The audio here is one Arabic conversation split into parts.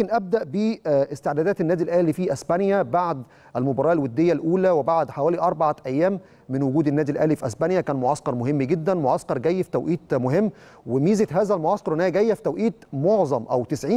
لكن ابدا باستعدادات النادي الاهلي في اسبانيا بعد المباراه الوديه الاولى وبعد حوالي اربعه ايام من وجود النادي الاهلي في اسبانيا كان معسكر مهم جدا معسكر جاي في توقيت مهم وميزه هذا المعسكر ان هي جايه في توقيت معظم او 90%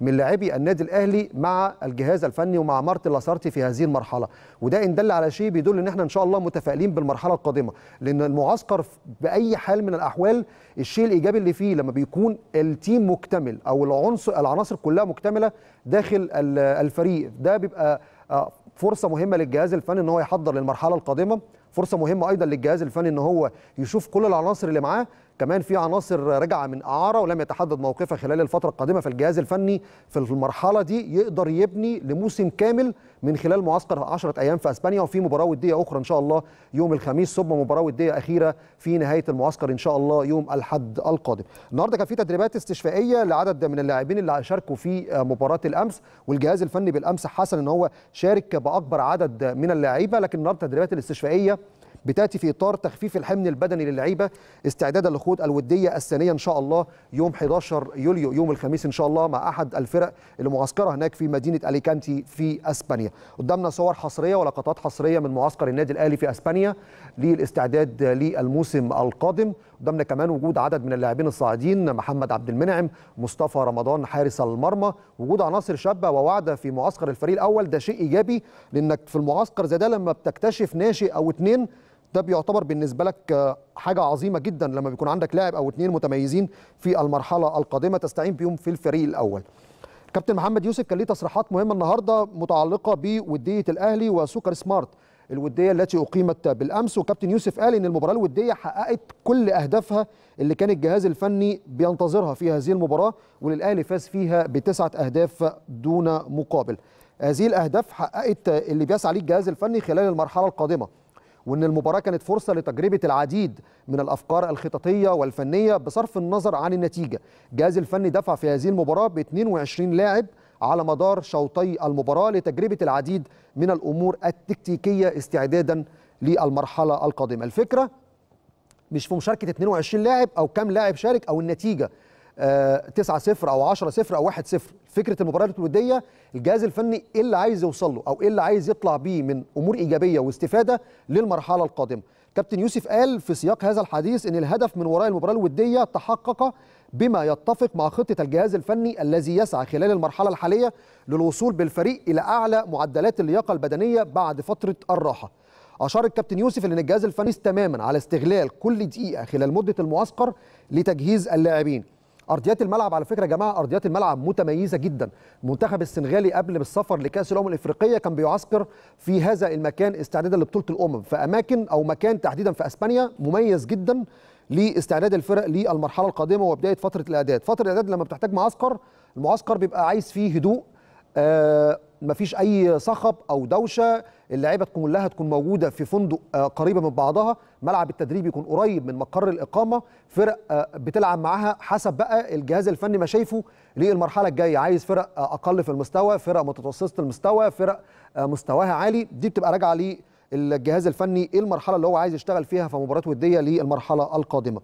من لاعبي النادي الاهلي مع الجهاز الفني ومع مارتن لاسارتي في هذه المرحله وده ان دل على شيء بيدل ان احنا ان شاء الله متفائلين بالمرحله القادمه لان المعسكر باي حال من الاحوال الشيء الايجابي اللي فيه لما بيكون التيم مكتمل او العنصر العناصر كلها مكتمله داخل الفريق ده بيبقى آه، فرصه مهمه للجهاز الفني ان هو يحضر للمرحله القادمه فرصه مهمه ايضا للجهاز الفني ان هو يشوف كل العناصر اللي معاه كمان في عناصر رجع من اعاره ولم يتحدد موقفها خلال الفتره القادمه فالجهاز الفني في المرحله دي يقدر يبني لموسم كامل من خلال معسكر 10 ايام في اسبانيا وفي مباراه وديه اخرى ان شاء الله يوم الخميس ثم مباراه وديه اخيره في نهايه المعسكر ان شاء الله يوم الاحد القادم النهارده كان في تدريبات استشفائيه لعدد من اللاعبين اللي شاركوا في مباراه الامس والجهاز الفني بالامس حسن ان هو شارك باكبر عدد من اللعيبه لكن النهارده التدريبات الاستشفائيه بتاتي في اطار تخفيف الحمل البدني للعيبه استعدادا لخوض الوديه الثانيه ان شاء الله يوم 11 يوليو يوم الخميس ان شاء الله مع احد الفرق المعسكره هناك في مدينه اليكانتي في اسبانيا قدامنا صور حصريه ولقطات حصريه من معسكر النادي الاهلي في اسبانيا للاستعداد للموسم القادم قدامنا كمان وجود عدد من اللاعبين الصاعدين محمد عبد المنعم مصطفى رمضان حارس المرمى وجود عناصر شابه ووعده في معسكر الفريق الاول ده شيء ايجابي لانك في المعسكر زي ده لما بتكتشف ناشئ او اتنين ده بيعتبر بالنسبه لك آه، حاجه عظيمه جدا لما بيكون عندك لاعب او اثنين متميزين في المرحله القادمه تستعين بيهم في الفريق الاول كابتن محمد يوسف كان ليه تصريحات مهمه النهارده متعلقه بوديه الاهلي وسوكر سمارت الوديه التي اقيمت بالامس وكابتن يوسف قال ان المباراه الوديه حققت كل اهدافها اللي كان الجهاز الفني بينتظرها في هذه المباراه وللاهلي فاز فيها بتسعه اهداف دون مقابل هذه الاهداف حققت اللي بيسعى عليه الجهاز الفني خلال المرحله القادمه وأن المباراة كانت فرصة لتجربة العديد من الأفكار الخططية والفنية بصرف النظر عن النتيجة الجهاز الفني دفع في هذه المباراة ب 22 لاعب على مدار شوطي المباراة لتجربة العديد من الأمور التكتيكية استعدادا للمرحلة القادمة الفكرة مش في مشاركة 22 لاعب أو كم لاعب شارك أو النتيجة 9 آه، 0 او 10 0 او 1 0 فكره المباريات الوديه الجهاز الفني ايه اللي عايز يوصل له او ايه اللي عايز يطلع بيه من امور ايجابيه واستفاده للمرحله القادمه كابتن يوسف قال في سياق هذا الحديث ان الهدف من وراء المباراه الوديه تحقق بما يتفق مع خطه الجهاز الفني الذي يسعى خلال المرحله الحاليه للوصول بالفريق الى اعلى معدلات اللياقه البدنيه بعد فتره الراحه أشار الكابتن يوسف أن الجهاز الفني تماما على استغلال كل دقيقة خلال مدة المعسكر لتجهيز اللاعبين ارضيات الملعب على فكره يا جماعه ارضيات الملعب متميزه جدا المنتخب السنغالي قبل السفر لكاس الامم الافريقيه كان بيعسكر في هذا المكان استعدادا لبطوله الامم فاماكن او مكان تحديدا في اسبانيا مميز جدا لاستعداد الفرق للمرحله القادمه وبدايه فتره الاعداد فتره الاعداد لما بتحتاج معسكر المعسكر بيبقى عايز فيه هدوء آه، مفيش اي صخب او دوشه اللعيبه تكون كلها تكون موجوده في فندق آه، قريبه من بعضها ملعب التدريب يكون قريب من مقر الاقامه فرق آه، بتلعب معاها حسب بقى الجهاز الفني ما شايفه للمرحله الجايه عايز فرق آه، اقل في المستوى فرق متوسطه المستوى فرق مستواها عالي دي بتبقى راجعه للجهاز الفني ايه المرحله اللي هو عايز يشتغل فيها في مباراه وديه للمرحله القادمه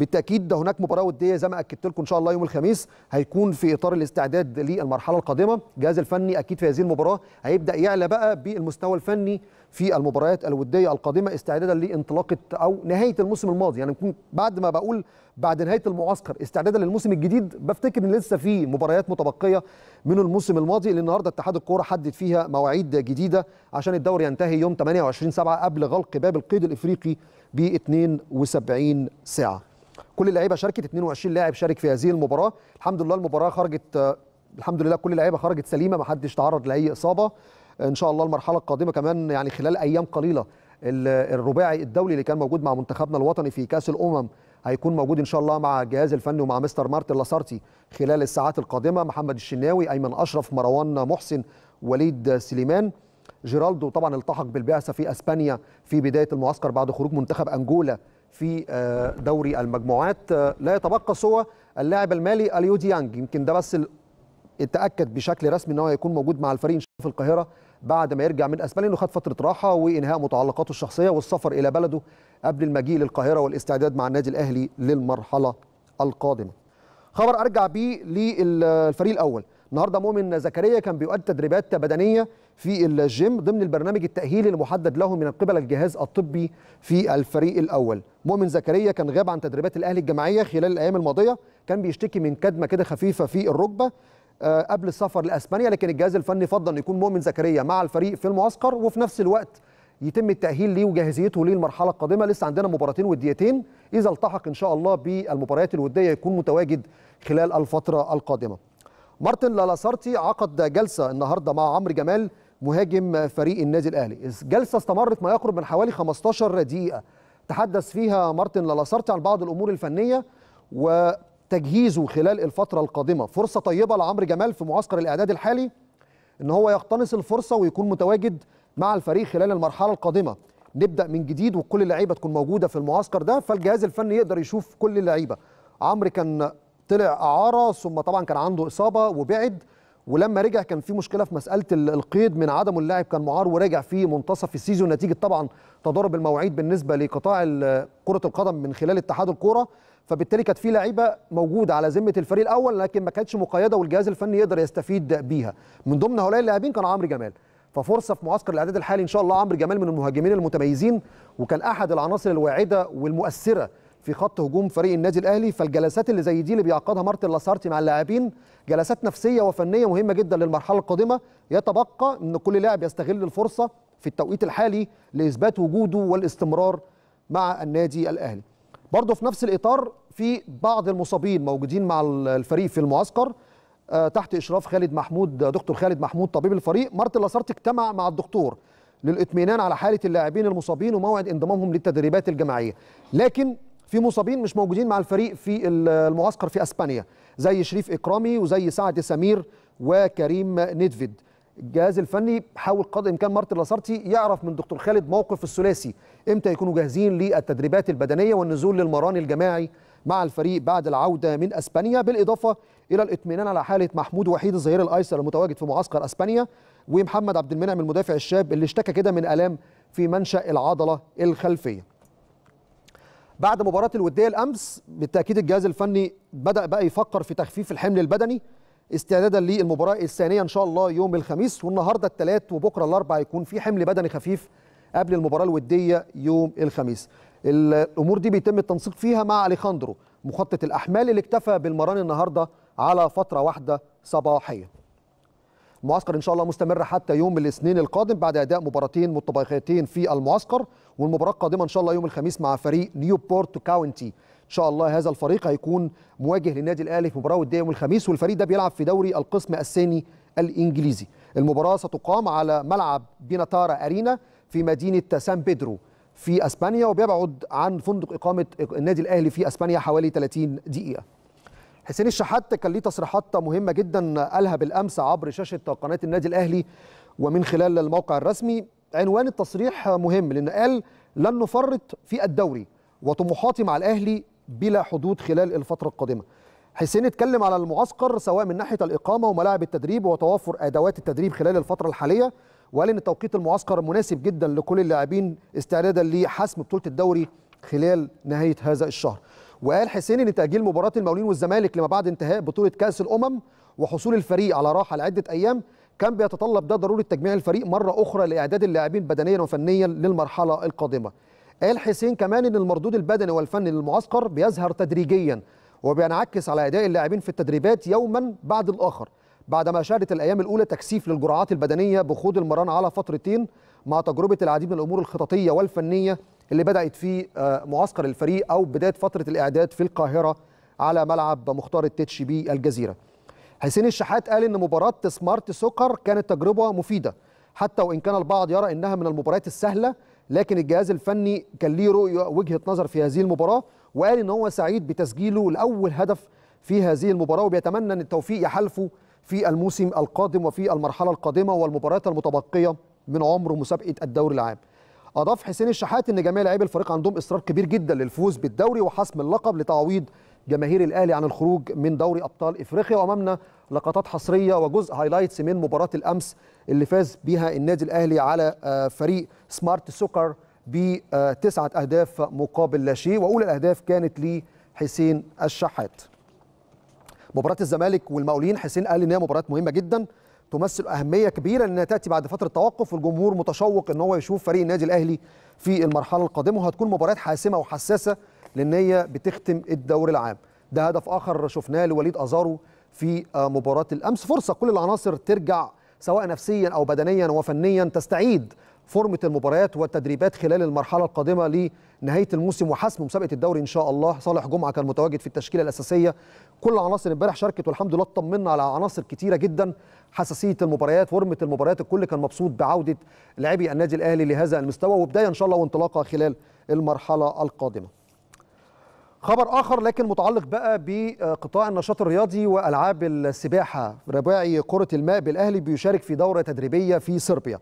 بالتاكيد ده هناك مباراه وديه زي ما اكدت لكم ان شاء الله يوم الخميس هيكون في اطار الاستعداد للمرحله القادمه الجهاز الفني اكيد في هذه المباراه هيبدا يعلى بقى بالمستوى الفني في المباريات الوديه القادمه استعدادا لانطلاقه او نهايه الموسم الماضي يعني بعد ما بقول بعد نهايه المعسكر استعدادا للموسم الجديد بفتكر ان لسه في مباريات متبقيه من الموسم الماضي اللي النهارده اتحاد الكوره حدد فيها مواعيد جديده عشان الدوري ينتهي يوم 28 7 قبل غلق باب القيد الافريقي ب 72 ساعه كل اللعيبه شاركت 22 لاعب شارك في هذه المباراه الحمد لله المباراه خرجت آه، الحمد لله كل اللعيبه خرجت سليمه ما حدش تعرض لاي اصابه ان شاء الله المرحله القادمه كمان يعني خلال ايام قليله الرباعي الدولي اللي كان موجود مع منتخبنا الوطني في كاس الامم هيكون موجود ان شاء الله مع الجهاز الفني ومع مستر مارتن لاسارتي خلال الساعات القادمه محمد الشناوي ايمن اشرف مروان محسن وليد سليمان جيرالدو طبعا التحق بالبعثه في اسبانيا في بدايه المعسكر بعد خروج منتخب انجولا في آه، دوري المجموعات آه، لا يتبقى سوى اللاعب المالي اليو ديانج يمكن ده بس اتاكد بشكل رسمي ان هو هيكون موجود مع الفريق في القاهره بعد ما يرجع من اسبانيا انه خد فتره راحه وانهاء متعلقاته الشخصيه والسفر الى بلده قبل المجيء للقاهره والاستعداد مع النادي الاهلي للمرحله القادمه. خبر ارجع بيه للفريق الاول النهارده مؤمن زكريا كان بيؤدي تدريبات بدنيه في الجيم ضمن البرنامج التاهيلي المحدد له من قبل الجهاز الطبي في الفريق الاول مؤمن زكريا كان غاب عن تدريبات الاهلي الجماعيه خلال الايام الماضيه كان بيشتكي من كدمه كده خفيفه في الركبه آه، قبل السفر لاسبانيا لكن الجهاز الفني فضل ان يكون مؤمن زكريا مع الفريق في المعسكر وفي نفس الوقت يتم التأهيل ليه وجاهزيته للمرحلة القادمة لسه عندنا مباراتين وديتين إذا التحق إن شاء الله بالمباريات الودية يكون متواجد خلال الفترة القادمة مارتن لالاسارتي عقد جلسة النهاردة مع عمرو جمال مهاجم فريق النادي الأهلي الجلسة استمرت ما يقرب من حوالي 15 دقيقة تحدث فيها مارتن لالاسارتي عن بعض الأمور الفنية وتجهيزه خلال الفترة القادمة فرصة طيبة لعمرو جمال في معسكر الإعداد الحالي ان هو يقتنص الفرصه ويكون متواجد مع الفريق خلال المرحله القادمه نبدا من جديد وكل اللعيبه تكون موجوده في المعسكر ده فالجهاز الفني يقدر يشوف كل اللعيبه عمرو كان طلع اعاره ثم طبعا كان عنده اصابه وبعد ولما رجع كان في مشكله في مساله القيد من عدم اللاعب كان معار ورجع في منتصف السيزون نتيجه طبعا تضارب المواعيد بالنسبه لقطاع كره القدم من خلال اتحاد الكوره فبالتالي كانت في لعيبه موجوده على ذمه الفريق الاول لكن ما كانتش مقيده والجهاز الفني يقدر يستفيد بيها من ضمن هؤلاء اللاعبين كان عمرو جمال ففرصه في معسكر الاعداد الحالي ان شاء الله عمرو جمال من المهاجمين المتميزين وكان احد العناصر الواعده والمؤثره في خط هجوم فريق النادي الاهلي فالجلسات اللي زي دي اللي بيعقدها مارتن لاسارتي مع اللاعبين جلسات نفسيه وفنيه مهمه جدا للمرحله القادمه يتبقى ان كل لاعب يستغل الفرصه في التوقيت الحالي لاثبات وجوده والاستمرار مع النادي الاهلي برضه في نفس الاطار في بعض المصابين موجودين مع الفريق في المعسكر آه، تحت اشراف خالد محمود دكتور خالد محمود طبيب الفريق مارتن لاسارتي اجتمع مع الدكتور للاطمئنان على حاله اللاعبين المصابين وموعد انضمامهم للتدريبات الجماعيه لكن في مصابين مش موجودين مع الفريق في المعسكر في اسبانيا زي شريف اكرامي وزي سعد سمير وكريم نيدفيد الجهاز الفني حاول قدر الامكان مارتن لاسارتي يعرف من دكتور خالد موقف الثلاثي امتى يكونوا جاهزين للتدريبات البدنيه والنزول للمران الجماعي مع الفريق بعد العوده من اسبانيا بالاضافه الى الاطمئنان على حاله محمود وحيد الظهير الايسر المتواجد في معسكر اسبانيا ومحمد عبد المنعم المدافع الشاب اللي اشتكى كده من الام في منشا العضله الخلفيه بعد مباراة الودية الأمس بالتأكيد الجهاز الفني بدأ بقى يفكر في تخفيف الحمل البدني استعدادا للمباراة الثانية إن شاء الله يوم الخميس والنهاردة الثلاث وبكرة الأربع يكون في حمل بدني خفيف قبل المباراة الودية يوم الخميس الأمور دي بيتم التنسيق فيها مع أليخاندرو مخطط الأحمال اللي اكتفى بالمران النهاردة على فترة واحدة صباحية المعسكر إن شاء الله مستمر حتى يوم الاثنين القادم بعد أداء مباراتين متباقيتين في المعسكر والمباراه القادمه ان شاء الله يوم الخميس مع فريق نيوبورت كاونتي ان شاء الله هذا الفريق هيكون مواجه للنادي الاهلي في مباراه وديه يوم الخميس والفريق ده بيلعب في دوري القسم الثاني الانجليزي المباراه ستقام على ملعب بيناتارا ارينا في مدينه سان بيدرو في اسبانيا وبيبعد عن فندق اقامه النادي الاهلي في اسبانيا حوالي 30 دقيقه حسين الشحات كان ليه تصريحات مهمه جدا قالها بالامس عبر شاشه قناه النادي الاهلي ومن خلال الموقع الرسمي عنوان التصريح مهم لان قال لن نفرط في الدوري وطموحاتي مع الأهلي بلا حدود خلال الفترة القادمة حسين اتكلم على المعسكر سواء من ناحية الإقامة وملاعب التدريب وتوفر أدوات التدريب خلال الفترة الحالية وقال ان توقيت المعسكر مناسب جدا لكل اللاعبين استعدادا لحسم بطوله الدوري خلال نهايه هذا الشهر. وقال حسين ان تاجيل مباراه المقاولين والزمالك لما بعد انتهاء بطوله كاس الامم وحصول الفريق على راحه لعده ايام كان بيتطلب ده ضروره تجميع الفريق مره اخرى لاعداد اللاعبين بدنيا وفنيا للمرحله القادمه قال حسين كمان ان المردود البدني والفني للمعسكر بيظهر تدريجيا وبينعكس على اداء اللاعبين في التدريبات يوما بعد الاخر بعدما شهدت الايام الاولى تكثيف للجرعات البدنيه بخوض المران على فترتين مع تجربه العديد من الامور الخططيه والفنيه اللي بدات في آه، معسكر الفريق او بدايه فتره الاعداد في القاهره على ملعب مختار التتش الجزيره. حسين الشحات قال ان مباراه سمارت سوكر كانت تجربه مفيده حتى وان كان البعض يرى انها من المباريات السهله لكن الجهاز الفني كان ليه رؤيه وجهه نظر في هذه المباراه وقال ان هو سعيد بتسجيله لاول هدف في هذه المباراه وبيتمنى ان التوفيق يحالفه في الموسم القادم وفي المرحله القادمه والمباريات المتبقيه من عمر مسابقه الدوري العام. اضاف حسين الشحات ان جميع لاعبي الفريق عندهم اصرار كبير جدا للفوز بالدوري وحسم اللقب لتعويض جماهير الاهلي عن الخروج من دوري ابطال افريقيا وامامنا لقطات حصريه وجزء هايلايتس من مباراه الامس اللي فاز بها النادي الاهلي على آه، فريق سمارت سوكر بتسعه اهداف مقابل لا شيء واولى الاهداف كانت لحسين الشحات. مباراه الزمالك والمقاولين حسين قال ان هي مباراه مهمه جدا تمثل اهميه كبيره لانها تاتي بعد فتره توقف والجمهور متشوق ان هو يشوف فريق النادي الاهلي في المرحله القادمه وهتكون مباراه حاسمه وحساسه لان هي بتختم الدوري العام ده هدف اخر شفناه لوليد ازارو في آه، مباراه الامس فرصه كل العناصر ترجع سواء نفسيا او بدنيا وفنيا تستعيد فورمه المباريات والتدريبات خلال المرحله القادمه لنهايه الموسم وحسم مسابقه الدوري ان شاء الله صالح جمعه كان متواجد في التشكيله الاساسيه كل العناصر امبارح شاركت والحمد لله اطمنا على عناصر كتيره جدا حساسيه المباريات فورمه المباريات الكل كان مبسوط بعوده لاعبي النادي الاهلي لهذا المستوى وبدايه ان شاء الله وانطلاقه خلال المرحله القادمه خبر آخر لكن متعلق بقى بقطاع النشاط الرياضي وألعاب السباحة رباعي كرة الماء بالأهلي بيشارك في دورة تدريبية في صربيا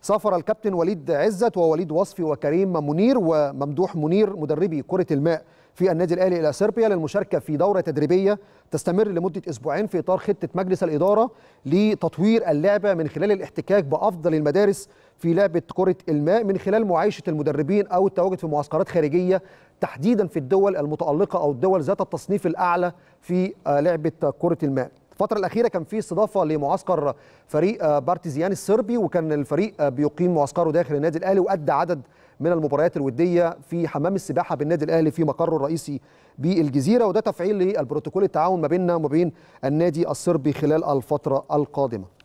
سافر الكابتن وليد عزت ووليد وصفي وكريم منير وممدوح منير مدربي كرة الماء في النادي الأهلي إلى صربيا للمشاركة في دورة تدريبية تستمر لمدة أسبوعين في إطار خطة مجلس الإدارة لتطوير اللعبة من خلال الاحتكاك بأفضل المدارس في لعبة كرة الماء من خلال معايشة المدربين أو التواجد في معسكرات خارجية تحديدا في الدول المتألقة أو الدول ذات التصنيف الأعلى في آه، لعبة آه، كرة الماء الفترة الأخيرة كان في استضافة لمعسكر فريق آه، بارتيزيان الصربي وكان الفريق بيقيم معسكره داخل النادي الأهلي وأدى عدد من المباريات الودية في حمام السباحة بالنادي الأهلي في مقره الرئيسي بالجزيرة وده تفعيل للبروتوكول التعاون ما بيننا وما بين النادي الصربي خلال الفترة القادمة